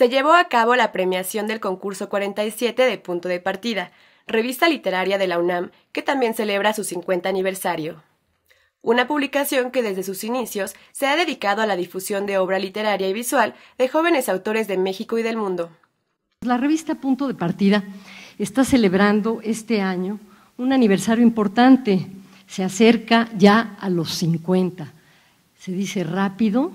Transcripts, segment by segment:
se llevó a cabo la premiación del concurso 47 de Punto de Partida, revista literaria de la UNAM, que también celebra su 50 aniversario. Una publicación que desde sus inicios se ha dedicado a la difusión de obra literaria y visual de jóvenes autores de México y del mundo. La revista Punto de Partida está celebrando este año un aniversario importante. Se acerca ya a los 50. Se dice rápido,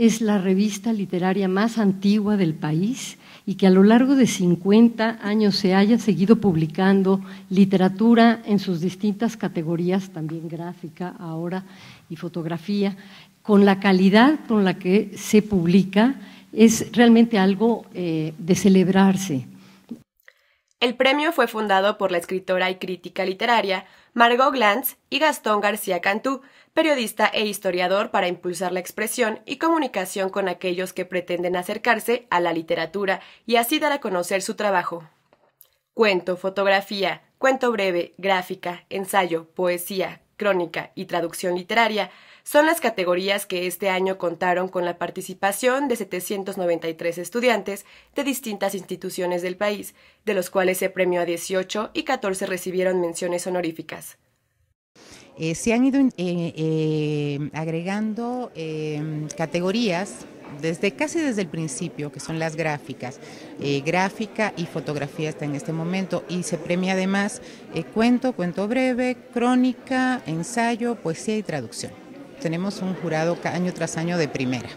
es la revista literaria más antigua del país y que a lo largo de 50 años se haya seguido publicando literatura en sus distintas categorías, también gráfica ahora y fotografía, con la calidad con la que se publica, es realmente algo eh, de celebrarse. El premio fue fundado por la escritora y crítica literaria Margot Glantz y Gastón García Cantú, periodista e historiador para impulsar la expresión y comunicación con aquellos que pretenden acercarse a la literatura y así dar a conocer su trabajo. Cuento, fotografía, cuento breve, gráfica, ensayo, poesía, crónica y traducción literaria son las categorías que este año contaron con la participación de 793 estudiantes de distintas instituciones del país, de los cuales se premió a 18 y 14 recibieron menciones honoríficas. Eh, se han ido eh, eh, agregando categorías desde casi desde el principio, que son las gráficas. Eh, gráfica y fotografía está en este momento y se premia además eh, cuento, cuento breve, crónica, ensayo, poesía y traducción. Tenemos un jurado año tras año de primera.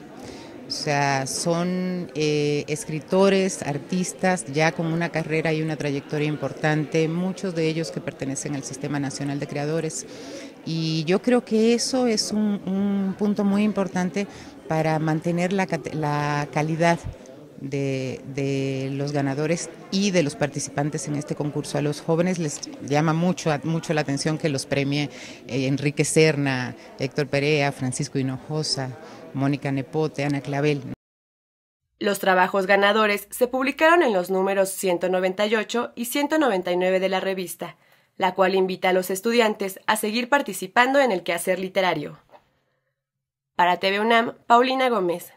O sea, son eh, escritores, artistas, ya con una carrera y una trayectoria importante, muchos de ellos que pertenecen al Sistema Nacional de Creadores, y yo creo que eso es un, punto muy importante para mantener la, calidad de, los ganadores y de los participantes en este concurso. A los jóvenes les llama mucho, mucho la atención que los premie eh, Enrique Serna, Héctor Perea, Francisco Hinojosa, Mónica Nepote, Ana Clavel. Los trabajos ganadores se publicaron en los números 198 y 199 de la revista la cual invita a los estudiantes a seguir participando en el quehacer literario. Para TV Paulina Gómez.